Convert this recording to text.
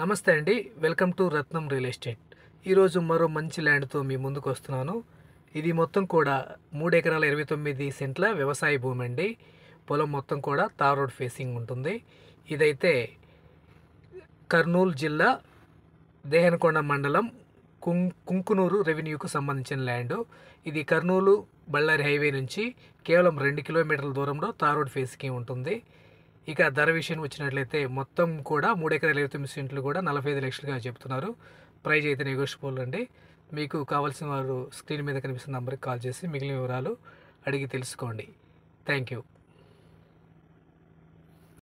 నమస్తే అండి welcome to Ratnam real estate ఈరోజు మరో మంచి ల్యాండ్తో మీ ముందుకు వస్తున్నాను ఇది మొత్తం కూడా మూడు ఎకరాల ఇరవై తొమ్మిది సెంట్ల వ్యవసాయ భూమి అండి పొలం మొత్తం కూడా తార్ రోడ్ ఫేసింగ్ ఉంటుంది ఇదైతే కర్నూలు జిల్లా దేహనకొండ మండలం కుం కుంకునూరు రెవెన్యూకు సంబంధించిన ల్యాండ్ ఇది కర్నూలు బళ్ళారి హైవే నుంచి కేవలం రెండు కిలోమీటర్ల దూరంలో తార్ రోడ్ ఫేసింగ్ ఉంటుంది ఇక ధర విషయం వచ్చినట్లయితే మొత్తం కూడా మూడు ఎకరాల ఇరవై తొమ్మిది సెంట్లు కూడా నలభై ఐదు లక్షలుగా చెప్తున్నారు ప్రైజ్ అయితే నెగోషియబుల్ అండి మీకు కావాల్సిన వారు స్క్రీన్ మీద కనిపిస్తున్న నంబర్కి కాల్ చేసి మిగిలిన వివరాలు అడిగి తెలుసుకోండి థ్యాంక్ యూ